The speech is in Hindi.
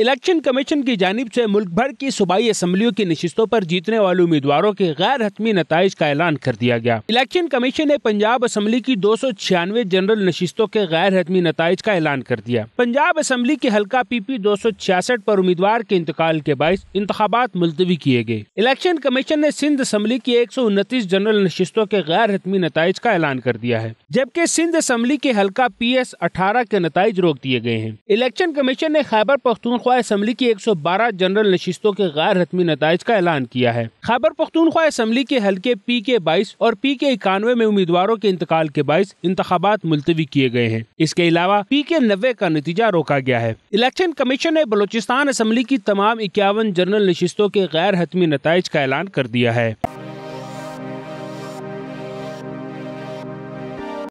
इलेक्शन कमीशन की जानब से मुल्क भर की सूबाई असम्बलियों की नशस्तों पर जीतने वाले उम्मीदवारों के गैर हतमी नतज का ऐलान कर दिया गया इलेक्शन कमीशन ने पंजाब असम्बली की दो सौ छियानवे जनरल नशस्तों के गैर हतमी नतज का ऐलान कर दिया पंजाब असम्बली के हल्का पी पी दो सौ छियासठ आरोप उम्मीदवार के इंतकाल के बाईस इंतबात मुलतवी किए गए इलेक्शन कमीशन ने सिंध असम्बली की एक सौ उनतीस जनरल नशस्तों के गैर हतमी नतज का ऐलान कर दिया है जबकि सिंध असम्बली के हल्का पी एस अठारह के नतज रोक दिए गए हैं इलेक्शन कमीशन ने खैबर पख्तूनख्वा पख्तूनख्वा असम्बली की 112 जनरल नशिस्तों के गैर हतमी नतज का ऐलान किया है खैबर पख्तूनख्वा असम्बली के हल्के पी के बाईस और पी के इक्यानवे में उम्मीदवारों के इंतकाल के बाईस इंतबात मुलतवी किए गए हैं इसके अलावा पी के नब्बे का नतीजा रोका गया है इलेक्शन कमीशन ने बलोचिस्तान असम्बली की तमाम इक्यावन जनरल नशिस्तों के गैर हतमी नतज का ऐलान कर दिया है